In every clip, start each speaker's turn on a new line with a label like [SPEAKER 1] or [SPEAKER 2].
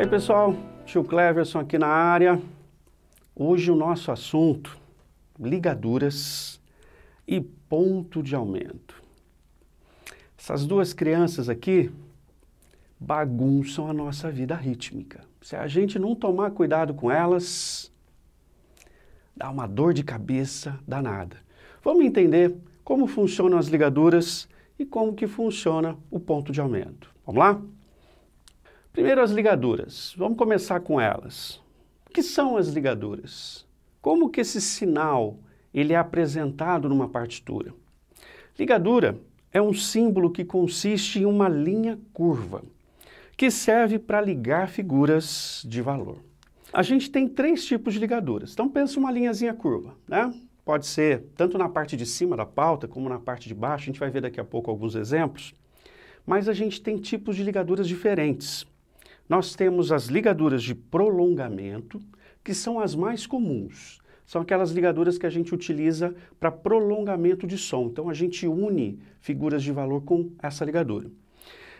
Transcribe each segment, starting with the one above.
[SPEAKER 1] Ei pessoal, tio Cleverson aqui na área. Hoje o nosso assunto, ligaduras e ponto de aumento. Essas duas crianças aqui bagunçam a nossa vida rítmica. Se a gente não tomar cuidado com elas, dá uma dor de cabeça danada. Vamos entender como funcionam as ligaduras e como que funciona o ponto de aumento. Vamos lá? Primeiro, as ligaduras. Vamos começar com elas. O que são as ligaduras? Como que esse sinal ele é apresentado numa partitura? Ligadura é um símbolo que consiste em uma linha curva, que serve para ligar figuras de valor. A gente tem três tipos de ligaduras. Então pensa uma linhazinha curva, né? Pode ser tanto na parte de cima da pauta como na parte de baixo, a gente vai ver daqui a pouco alguns exemplos. Mas a gente tem tipos de ligaduras diferentes. Nós temos as ligaduras de prolongamento, que são as mais comuns. São aquelas ligaduras que a gente utiliza para prolongamento de som. Então a gente une figuras de valor com essa ligadura.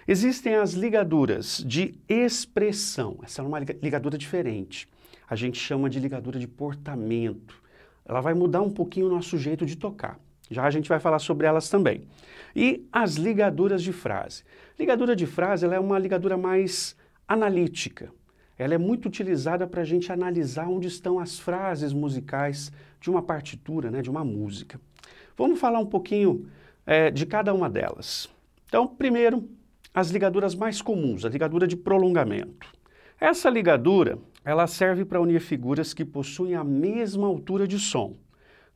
[SPEAKER 1] Existem as ligaduras de expressão. Essa é uma ligadura diferente. A gente chama de ligadura de portamento. Ela vai mudar um pouquinho o nosso jeito de tocar. Já a gente vai falar sobre elas também. E as ligaduras de frase. Ligadura de frase ela é uma ligadura mais analítica. Ela é muito utilizada para a gente analisar onde estão as frases musicais de uma partitura, né, de uma música. Vamos falar um pouquinho é, de cada uma delas. Então, primeiro, as ligaduras mais comuns, a ligadura de prolongamento. Essa ligadura, ela serve para unir figuras que possuem a mesma altura de som,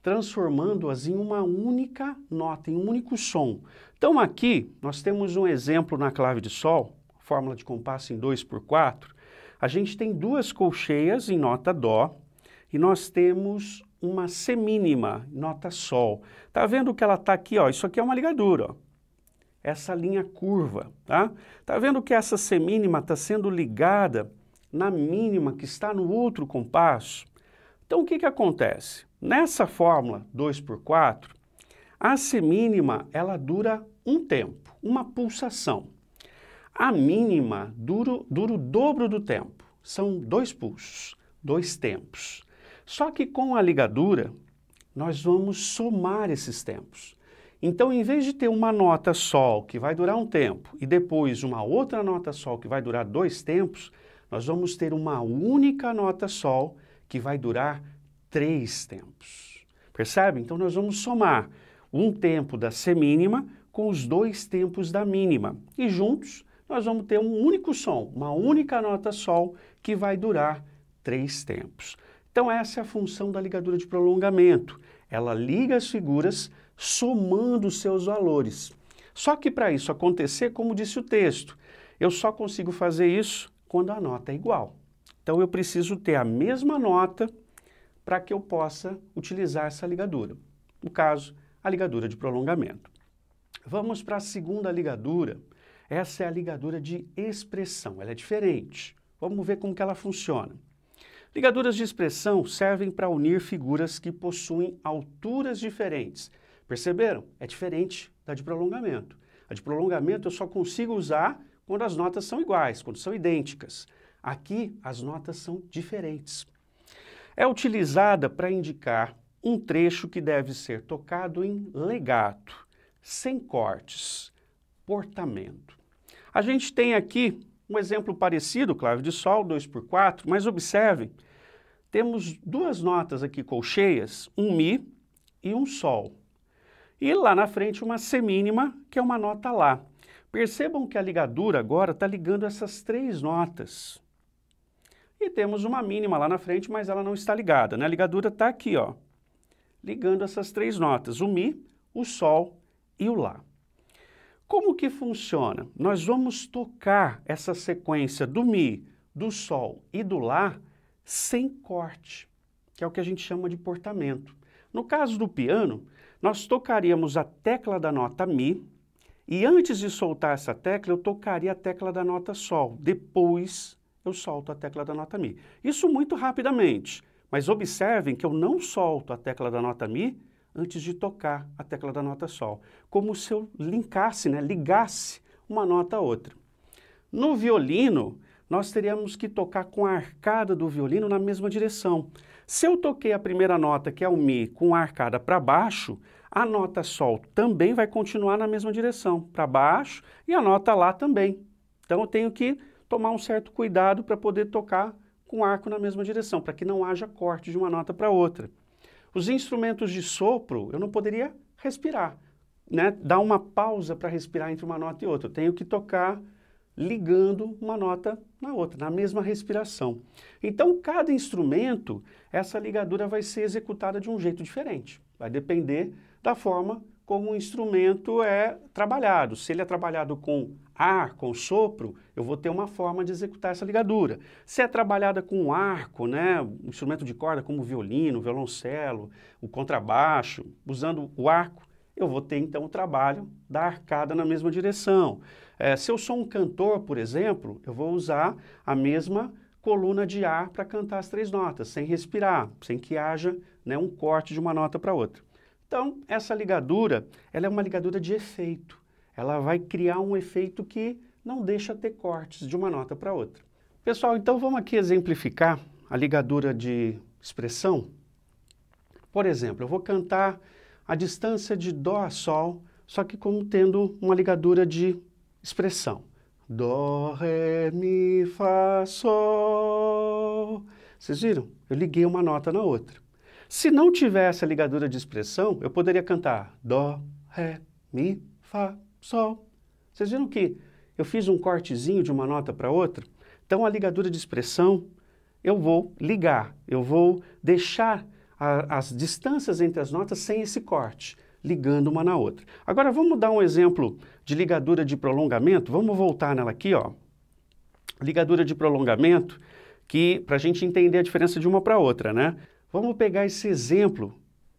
[SPEAKER 1] transformando-as em uma única nota, em um único som. Então aqui nós temos um exemplo na clave de sol fórmula de compasso em 2 por 4, a gente tem duas colcheias em nota dó e nós temos uma semínima, nota sol. Tá vendo que ela tá aqui, ó? Isso aqui é uma ligadura, ó. Essa linha curva, tá? Tá vendo que essa semínima está sendo ligada na mínima que está no outro compasso? Então o que que acontece? Nessa fórmula 2 por 4, a semínima ela dura um tempo, uma pulsação. A mínima dura, dura o dobro do tempo. São dois pulsos, dois tempos. Só que com a ligadura, nós vamos somar esses tempos. Então, em vez de ter uma nota sol que vai durar um tempo e depois uma outra nota sol que vai durar dois tempos, nós vamos ter uma única nota sol que vai durar três tempos. Percebe? Então, nós vamos somar um tempo da semínima com os dois tempos da mínima e juntos nós vamos ter um único som, uma única nota sol, que vai durar três tempos. Então, essa é a função da ligadura de prolongamento. Ela liga as figuras somando seus valores. Só que para isso acontecer, como disse o texto, eu só consigo fazer isso quando a nota é igual. Então, eu preciso ter a mesma nota para que eu possa utilizar essa ligadura. No caso, a ligadura de prolongamento. Vamos para a segunda ligadura, essa é a ligadura de expressão, ela é diferente. Vamos ver como que ela funciona. Ligaduras de expressão servem para unir figuras que possuem alturas diferentes. Perceberam? É diferente da de prolongamento. A de prolongamento eu só consigo usar quando as notas são iguais, quando são idênticas. Aqui as notas são diferentes. É utilizada para indicar um trecho que deve ser tocado em legato, sem cortes, portamento. A gente tem aqui um exemplo parecido, clave de sol, 2 por 4, mas observem, temos duas notas aqui colcheias, um Mi e um Sol. E lá na frente uma semínima, que é uma nota Lá. Percebam que a ligadura agora está ligando essas três notas. E temos uma mínima lá na frente, mas ela não está ligada, né? A ligadura está aqui, ó, ligando essas três notas, o Mi, o Sol e o Lá. Como que funciona? Nós vamos tocar essa sequência do Mi, do Sol e do Lá sem corte, que é o que a gente chama de portamento. No caso do piano, nós tocaríamos a tecla da nota Mi, e antes de soltar essa tecla, eu tocaria a tecla da nota Sol. Depois eu solto a tecla da nota Mi. Isso muito rapidamente, mas observem que eu não solto a tecla da nota Mi antes de tocar a tecla da nota sol, como se eu linkasse, né, ligasse uma nota a outra. No violino, nós teríamos que tocar com a arcada do violino na mesma direção. Se eu toquei a primeira nota, que é o Mi, com a arcada para baixo, a nota Sol também vai continuar na mesma direção, para baixo, e a nota Lá também. Então eu tenho que tomar um certo cuidado para poder tocar com o arco na mesma direção, para que não haja corte de uma nota para outra. Os instrumentos de sopro, eu não poderia respirar, né? Dar uma pausa para respirar entre uma nota e outra. Eu tenho que tocar ligando uma nota na outra, na mesma respiração. Então, cada instrumento, essa ligadura vai ser executada de um jeito diferente. Vai depender da forma como um instrumento é trabalhado. Se ele é trabalhado com ar, com sopro, eu vou ter uma forma de executar essa ligadura. Se é trabalhada com arco, né, um instrumento de corda como o violino, o violoncelo, o contrabaixo, usando o arco, eu vou ter então o trabalho da arcada na mesma direção. É, se eu sou um cantor, por exemplo, eu vou usar a mesma coluna de ar para cantar as três notas, sem respirar, sem que haja né, um corte de uma nota para outra. Então, essa ligadura, ela é uma ligadura de efeito. Ela vai criar um efeito que não deixa ter cortes de uma nota para outra. Pessoal, então vamos aqui exemplificar a ligadura de expressão. Por exemplo, eu vou cantar a distância de Dó a Sol, só que como tendo uma ligadura de expressão. Dó, Ré, Mi, Fá, Sol. Vocês viram? Eu liguei uma nota na outra. Se não tivesse a ligadura de expressão, eu poderia cantar Dó, Ré, Mi, Fá, Sol. Vocês viram que eu fiz um cortezinho de uma nota para outra? Então, a ligadura de expressão, eu vou ligar, eu vou deixar a, as distâncias entre as notas sem esse corte, ligando uma na outra. Agora, vamos dar um exemplo de ligadura de prolongamento? Vamos voltar nela aqui, ó. Ligadura de prolongamento, que para a gente entender a diferença de uma para outra, né? Vamos pegar esse exemplo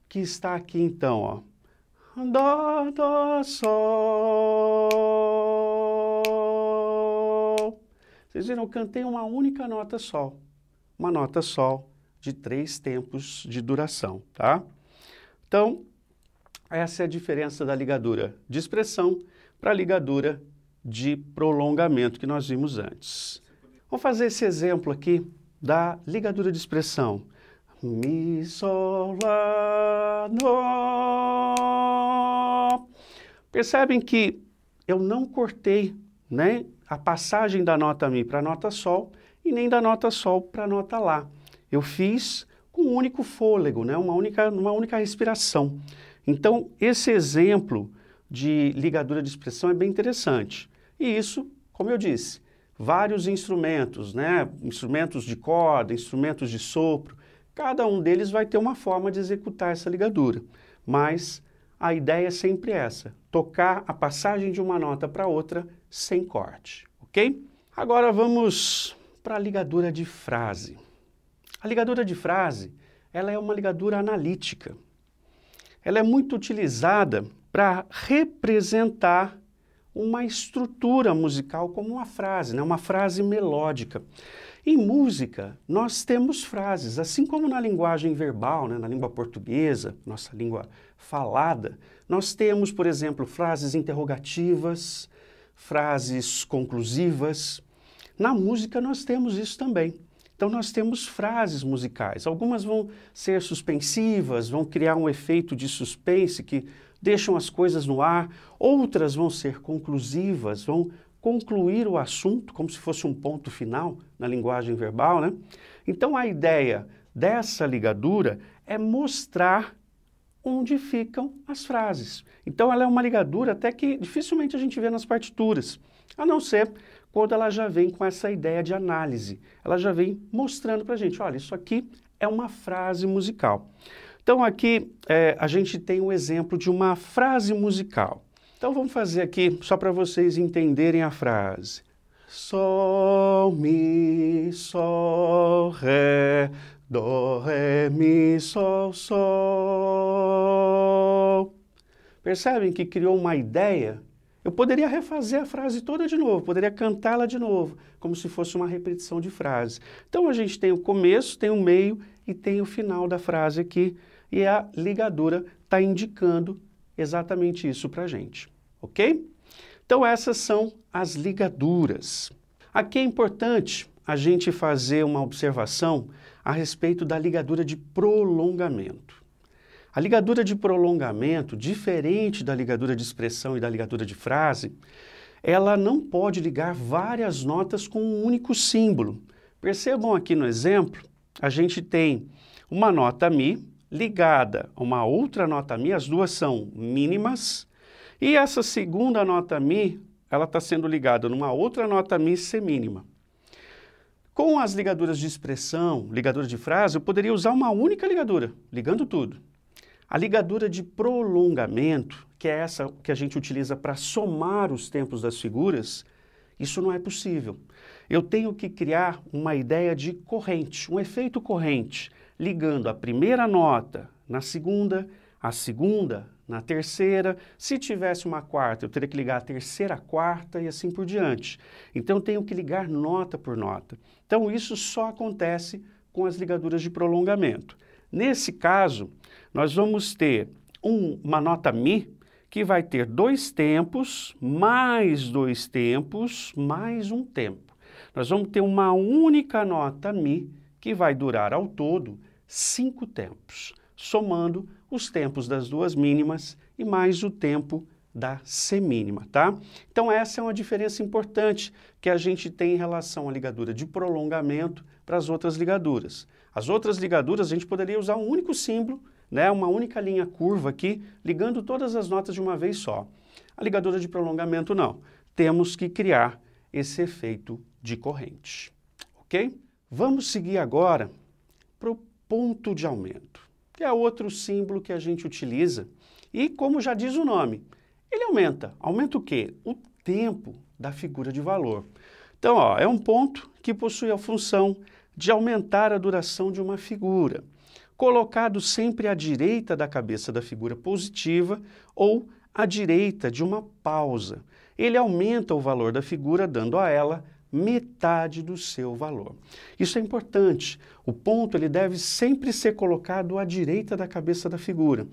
[SPEAKER 1] que está aqui então, ó. Dó, dó, sol. Vocês viram, eu cantei uma única nota sol. Uma nota sol de três tempos de duração, tá? Então, essa é a diferença da ligadura de expressão para a ligadura de prolongamento que nós vimos antes. Vamos fazer esse exemplo aqui da ligadura de expressão. Mi, Sol, Lá, Dó. Percebem que eu não cortei né, a passagem da nota Mi para a nota Sol e nem da nota Sol para a nota Lá. Eu fiz com um único fôlego, né, uma, única, uma única respiração. Então, esse exemplo de ligadura de expressão é bem interessante. E isso, como eu disse, vários instrumentos, né? instrumentos de corda, instrumentos de sopro, Cada um deles vai ter uma forma de executar essa ligadura, mas a ideia é sempre essa: tocar a passagem de uma nota para outra sem corte, ok? Agora vamos para a ligadura de frase. A ligadura de frase ela é uma ligadura analítica. Ela é muito utilizada para representar uma estrutura musical como uma frase, né? uma frase melódica. Em música, nós temos frases, assim como na linguagem verbal, né, na língua portuguesa, nossa língua falada, nós temos, por exemplo, frases interrogativas, frases conclusivas. Na música, nós temos isso também. Então, nós temos frases musicais. Algumas vão ser suspensivas, vão criar um efeito de suspense que deixam as coisas no ar, outras vão ser conclusivas, vão concluir o assunto como se fosse um ponto final na linguagem verbal, né? Então a ideia dessa ligadura é mostrar onde ficam as frases. Então ela é uma ligadura até que dificilmente a gente vê nas partituras, a não ser quando ela já vem com essa ideia de análise. Ela já vem mostrando para a gente, olha, isso aqui é uma frase musical. Então aqui é, a gente tem um exemplo de uma frase musical. Então vamos fazer aqui só para vocês entenderem a frase. Sol, mi, sol, ré, dó, ré, mi, sol, sol. Percebem que criou uma ideia? Eu poderia refazer a frase toda de novo, poderia cantá-la de novo, como se fosse uma repetição de frase. Então a gente tem o começo, tem o meio e tem o final da frase aqui, e a ligadura está indicando exatamente isso para a gente ok? Então, essas são as ligaduras. Aqui é importante a gente fazer uma observação a respeito da ligadura de prolongamento. A ligadura de prolongamento, diferente da ligadura de expressão e da ligadura de frase, ela não pode ligar várias notas com um único símbolo. Percebam aqui no exemplo, a gente tem uma nota Mi ligada a uma outra nota Mi, as duas são mínimas, e essa segunda nota Mi, ela está sendo ligada numa outra nota Mi semínima. Com as ligaduras de expressão, ligadura de frase, eu poderia usar uma única ligadura, ligando tudo. A ligadura de prolongamento, que é essa que a gente utiliza para somar os tempos das figuras, isso não é possível. Eu tenho que criar uma ideia de corrente, um efeito corrente, ligando a primeira nota na segunda, a segunda na terceira. Se tivesse uma quarta, eu teria que ligar a terceira, a quarta e assim por diante. Então, eu tenho que ligar nota por nota. Então, isso só acontece com as ligaduras de prolongamento. Nesse caso, nós vamos ter um, uma nota Mi que vai ter dois tempos, mais dois tempos, mais um tempo. Nós vamos ter uma única nota Mi que vai durar ao todo cinco tempos somando os tempos das duas mínimas e mais o tempo da semínima, tá? Então essa é uma diferença importante que a gente tem em relação à ligadura de prolongamento para as outras ligaduras. As outras ligaduras a gente poderia usar um único símbolo, né, uma única linha curva aqui, ligando todas as notas de uma vez só. A ligadura de prolongamento não. Temos que criar esse efeito de corrente, ok? Vamos seguir agora para o ponto de aumento que é outro símbolo que a gente utiliza. E como já diz o nome, ele aumenta. Aumenta o quê? O tempo da figura de valor. Então, ó, é um ponto que possui a função de aumentar a duração de uma figura, colocado sempre à direita da cabeça da figura positiva ou à direita de uma pausa. Ele aumenta o valor da figura, dando a ela metade do seu valor. Isso é importante. O ponto ele deve sempre ser colocado à direita da cabeça da figura.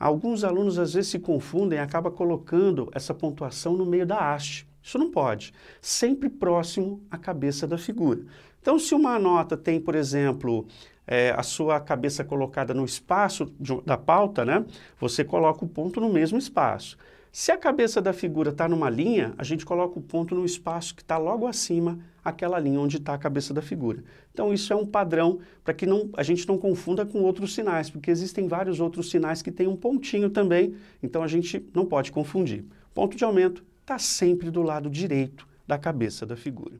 [SPEAKER 1] Alguns alunos às vezes se confundem e acaba colocando essa pontuação no meio da haste. Isso não pode. Sempre próximo à cabeça da figura. Então, se uma nota tem, por exemplo, é, a sua cabeça colocada no espaço de, da pauta, né, você coloca o ponto no mesmo espaço. Se a cabeça da figura está numa linha, a gente coloca o ponto no espaço que está logo acima aquela linha onde está a cabeça da figura. Então isso é um padrão para que não, a gente não confunda com outros sinais, porque existem vários outros sinais que têm um pontinho também, então a gente não pode confundir. Ponto de aumento está sempre do lado direito da cabeça da figura.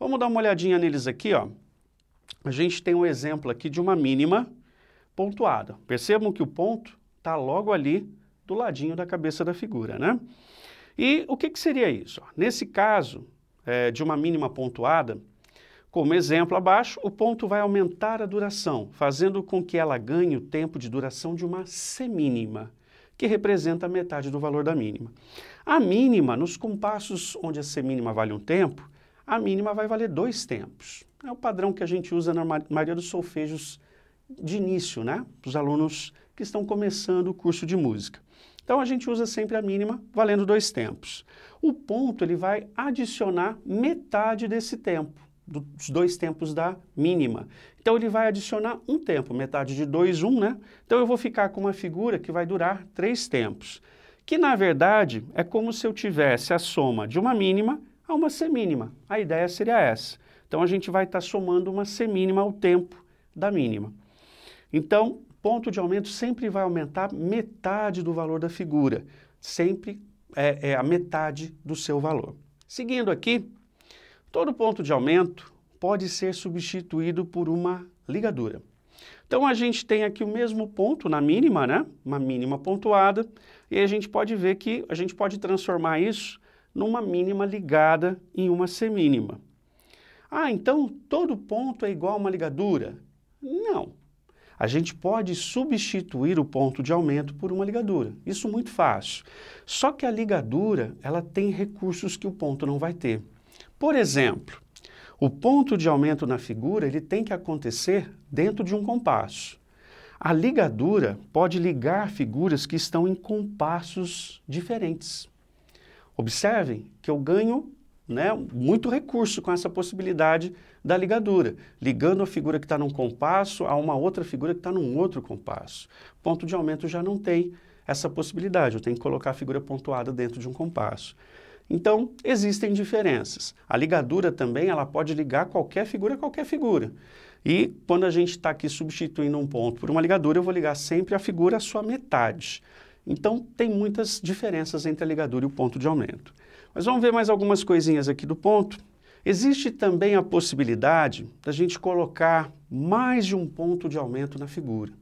[SPEAKER 1] Vamos dar uma olhadinha neles aqui, ó. A gente tem um exemplo aqui de uma mínima pontuada. Percebam que o ponto está logo ali do ladinho da cabeça da figura, né? E o que, que seria isso? Nesse caso é, de uma mínima pontuada, como exemplo abaixo, o ponto vai aumentar a duração, fazendo com que ela ganhe o tempo de duração de uma semínima, que representa metade do valor da mínima. A mínima, nos compassos onde a semínima vale um tempo, a mínima vai valer dois tempos. É o padrão que a gente usa na maioria dos solfejos de início, né? Para os alunos que estão começando o curso de música. Então a gente usa sempre a mínima valendo dois tempos. O ponto ele vai adicionar metade desse tempo, dos dois tempos da mínima. Então ele vai adicionar um tempo, metade de 2, 1, um, né? Então eu vou ficar com uma figura que vai durar três tempos, que na verdade é como se eu tivesse a soma de uma mínima a uma semínima. A ideia seria essa. Então a gente vai estar tá somando uma semínima ao tempo da mínima. Então, ponto de aumento sempre vai aumentar metade do valor da figura, sempre é, é a metade do seu valor. Seguindo aqui, todo ponto de aumento pode ser substituído por uma ligadura. Então a gente tem aqui o mesmo ponto na mínima, né? Uma mínima pontuada, e a gente pode ver que a gente pode transformar isso numa mínima ligada em uma semínima. Ah, então todo ponto é igual a uma ligadura? Não a gente pode substituir o ponto de aumento por uma ligadura. Isso muito fácil. Só que a ligadura, ela tem recursos que o ponto não vai ter. Por exemplo, o ponto de aumento na figura, ele tem que acontecer dentro de um compasso. A ligadura pode ligar figuras que estão em compassos diferentes. Observem que eu ganho né, muito recurso com essa possibilidade da ligadura, ligando a figura que está num compasso a uma outra figura que está num outro compasso. Ponto de aumento já não tem essa possibilidade, eu tenho que colocar a figura pontuada dentro de um compasso. Então, existem diferenças. A ligadura também, ela pode ligar qualquer figura a qualquer figura. E quando a gente está aqui substituindo um ponto por uma ligadura, eu vou ligar sempre a figura à sua metade. Então, tem muitas diferenças entre a ligadura e o ponto de aumento. Mas vamos ver mais algumas coisinhas aqui do ponto. Existe também a possibilidade da gente colocar mais de um ponto de aumento na figura.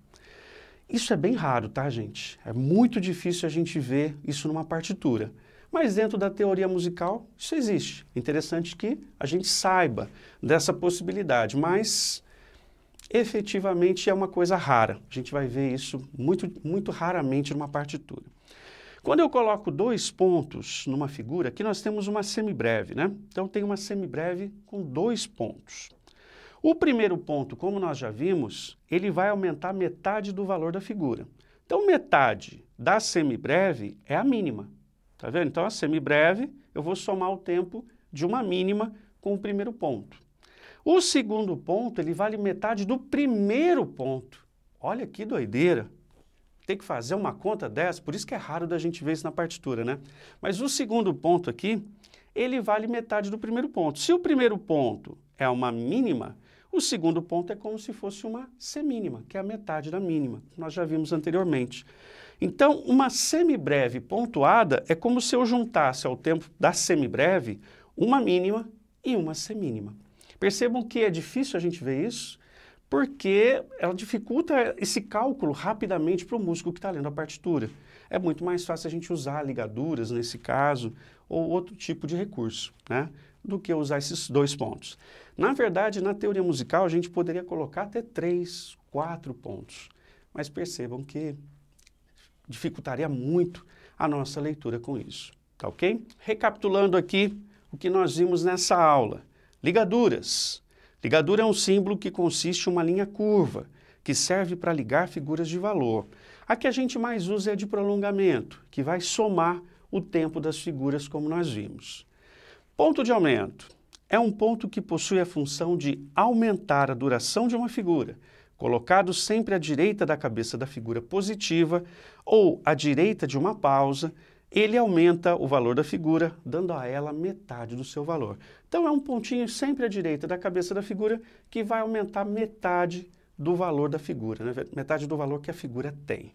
[SPEAKER 1] Isso é bem raro, tá, gente? É muito difícil a gente ver isso numa partitura. Mas dentro da teoria musical, isso existe. Interessante que a gente saiba dessa possibilidade, mas efetivamente é uma coisa rara. A gente vai ver isso muito, muito raramente numa partitura. Quando eu coloco dois pontos numa figura, aqui nós temos uma semibreve, né? Então tem uma semibreve com dois pontos. O primeiro ponto, como nós já vimos, ele vai aumentar metade do valor da figura. Então metade da semibreve é a mínima, tá vendo? Então a semibreve, eu vou somar o tempo de uma mínima com o primeiro ponto. O segundo ponto, ele vale metade do primeiro ponto. Olha que doideira! tem que fazer uma conta dessa, por isso que é raro da gente ver isso na partitura, né? Mas o segundo ponto aqui, ele vale metade do primeiro ponto. Se o primeiro ponto é uma mínima, o segundo ponto é como se fosse uma semínima, que é a metade da mínima, nós já vimos anteriormente. Então, uma semibreve pontuada é como se eu juntasse ao tempo da semibreve uma mínima e uma semínima. Percebam que é difícil a gente ver isso, porque ela dificulta esse cálculo rapidamente para o músico que está lendo a partitura. É muito mais fácil a gente usar ligaduras, nesse caso, ou outro tipo de recurso, né? do que usar esses dois pontos. Na verdade, na teoria musical, a gente poderia colocar até três, quatro pontos, mas percebam que dificultaria muito a nossa leitura com isso, tá ok? Recapitulando aqui o que nós vimos nessa aula. Ligaduras Ligadura é um símbolo que consiste em uma linha curva, que serve para ligar figuras de valor. A que a gente mais usa é a de prolongamento, que vai somar o tempo das figuras, como nós vimos. Ponto de aumento é um ponto que possui a função de aumentar a duração de uma figura, colocado sempre à direita da cabeça da figura positiva ou à direita de uma pausa, ele aumenta o valor da figura, dando a ela metade do seu valor. Então é um pontinho sempre à direita da cabeça da figura que vai aumentar metade do valor da figura, né? metade do valor que a figura tem.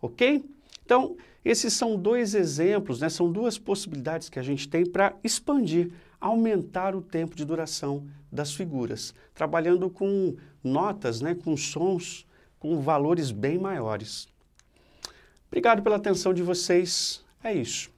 [SPEAKER 1] Ok? Então, esses são dois exemplos, né? são duas possibilidades que a gente tem para expandir, aumentar o tempo de duração das figuras, trabalhando com notas, né? com sons, com valores bem maiores. Obrigado pela atenção de vocês. É isso.